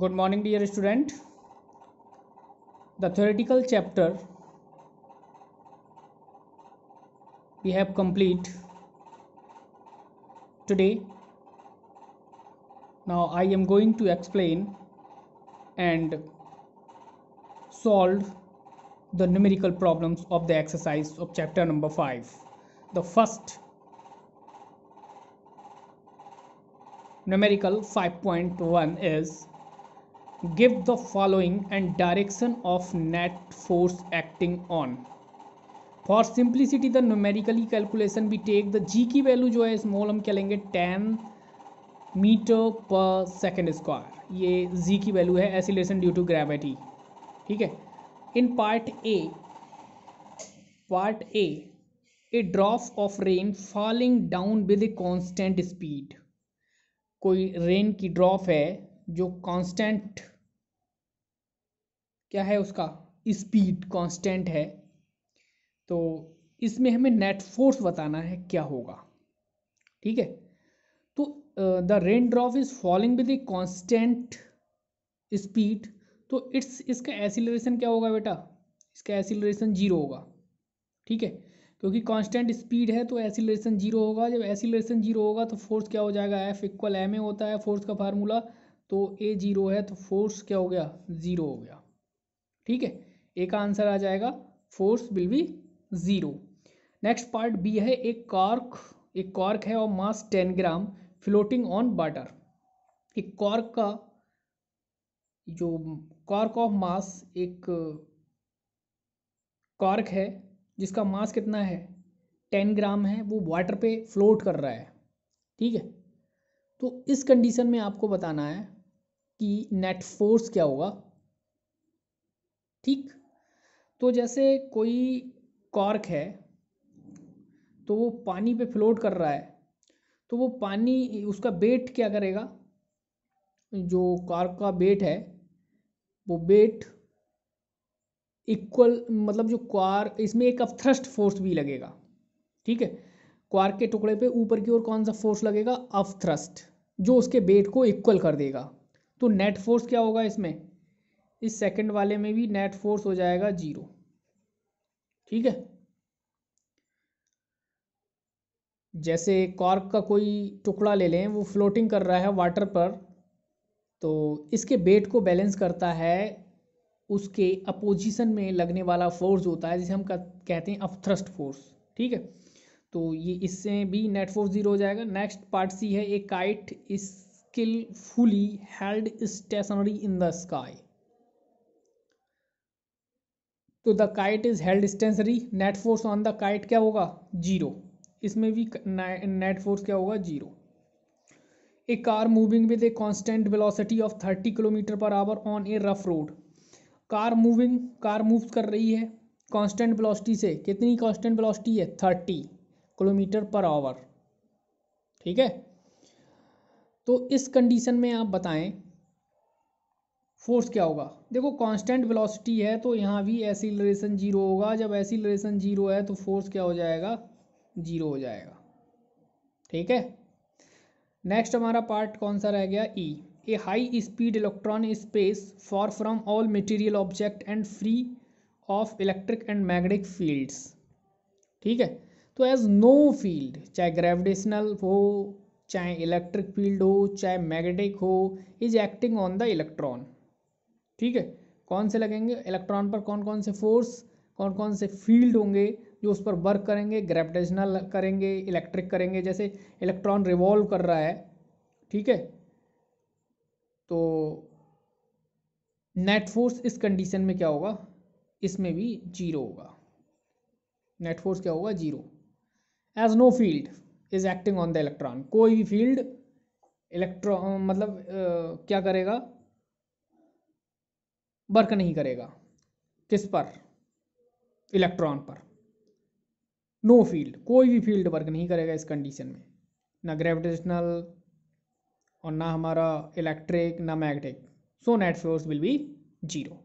good morning dear student the theoretical chapter we have complete today now i am going to explain and solve the numerical problems of the exercise of chapter number 5 the first numerical 5.1 is give the following and direction of net force acting on for simplicity the numerically calculation be take the G की value जो है small हम क्या लेंगे ten metre per second square ये G की value है acylation due to gravity ठीक है in part A part A a drop of rain falling down with a constant speed कोई रेन की ड्रॉप है जो कॉन्स्टेंट क्या है उसका स्पीड कांस्टेंट है तो इसमें हमें नेट फोर्स बताना है क्या होगा ठीक है तो the rain drop is falling with a constant speed तो इट्स इसका एसिलरेशन क्या होगा बेटा इसका एसिलरेशन जीरो होगा ठीक है क्योंकि कांस्टेंट स्पीड है तो एसिलेशन जीरो होगा जब एसिलेशन जीरो होगा तो फोर्स क्या हो जाएगा एफ इक्वल एम ए होता है फोर्स का फार्मूला तो ए जीरो है तो फोर्स क्या हो गया ज़ीरो हो गया ठीक है ए का आंसर आ जाएगा force will be zero next part B है एक कॉर्क एक कॉर्क है और mass ten gram floating on water एक कॉर्क का जो कॉर्क ऑफ मास एक कॉर्क है जिसका मास कितना है टेन ग्राम है वो वाटर पे फ्लोट कर रहा है ठीक है तो इस कंडीशन में आपको बताना है कि नेट फोर्स क्या होगा ठीक तो जैसे कोई कॉर्क है तो वो पानी पे फ्लोट कर रहा है तो वो पानी उसका बेट क्या करेगा जो कॉर्क का बेट है वो बेट इक्वल मतलब जो क्वार इसमें एक अपथ्रस्ट फोर्स भी लगेगा ठीक है क्वार के टुकड़े पे ऊपर की ओर कौन सा फोर्स लगेगा अपथ्रस्ट जो उसके बेट को इक्वल कर देगा तो नेट फोर्स क्या होगा इसमें इस सेकंड वाले में भी नेट फोर्स हो जाएगा जीरो ठीक है जैसे कॉर्क का कोई टुकड़ा ले लें वो फ्लोटिंग कर रहा है वाटर पर तो इसके बेट को बैलेंस करता है उसके अपोजिशन में लगने वाला फोर्स होता है जिसे हम कहते हैं अपथ्रस्ट फोर्स ठीक है तो ये इससे भी नेट फोर्स जीरो हो जाएगा नेक्स्ट पार्ट सी है a kite skilfully held stationary in the sky तो the kite is held stationary net force on the kite क्या होगा जीरो इसमें भी नेट फोर्स क्या होगा zero a car moving with a constant velocity of thirty kilometre per hour on a rough road car moving car move कर रही है constant velocity से कितनी कॉन्स्टेंट वेलोसिटी है थर्टी किलोमीटर पर आवर ठीक है तो इस कंडीशन में आप बताएं फोर्स क्या होगा देखो कांस्टेंट वेलोसिटी है तो यहाँ भी एसिलरेशन जीरो होगा जब एसिलरेशन जीरो है तो फोर्स क्या हो जाएगा जीरो हो जाएगा ठीक है नेक्स्ट हमारा पार्ट कौन सा रह गया E a high speed electron space far from all material object and free of electric and magnetic fields ठीक है तो एज नो फील्ड चाहे ग्रेविटेशनल हो चाहे इलेक्ट्रिक फील्ड हो चाहे मैग्नेटिक हो is acting on the electron ठीक है कौन से लगेंगे इलेक्ट्रॉन पर कौन कौन से फोर्स कौन कौन से फील्ड होंगे जो उस पर वर्क करेंगे ग्रेविटेशनल करेंगे इलेक्ट्रिक करेंगे जैसे इलेक्ट्रॉन रिवॉल्व कर रहा है ठीक है तो नेट फोर्स इस कंडीशन में क्या होगा इसमें भी जीरो होगा नेट फोर्स क्या होगा zero as no field is acting on the electron कोई भी फील्ड इलेक्ट्रॉन मतलब आ, क्या करेगा वर्क नहीं करेगा किस पर इलेक्ट्रॉन पर नो फील्ड कोई भी फील्ड वर्क नहीं करेगा इस कंडीशन में ना ग्रेविटेशनल और ना हमारा इलेक्ट्रिक ना magnetic so net force will be zero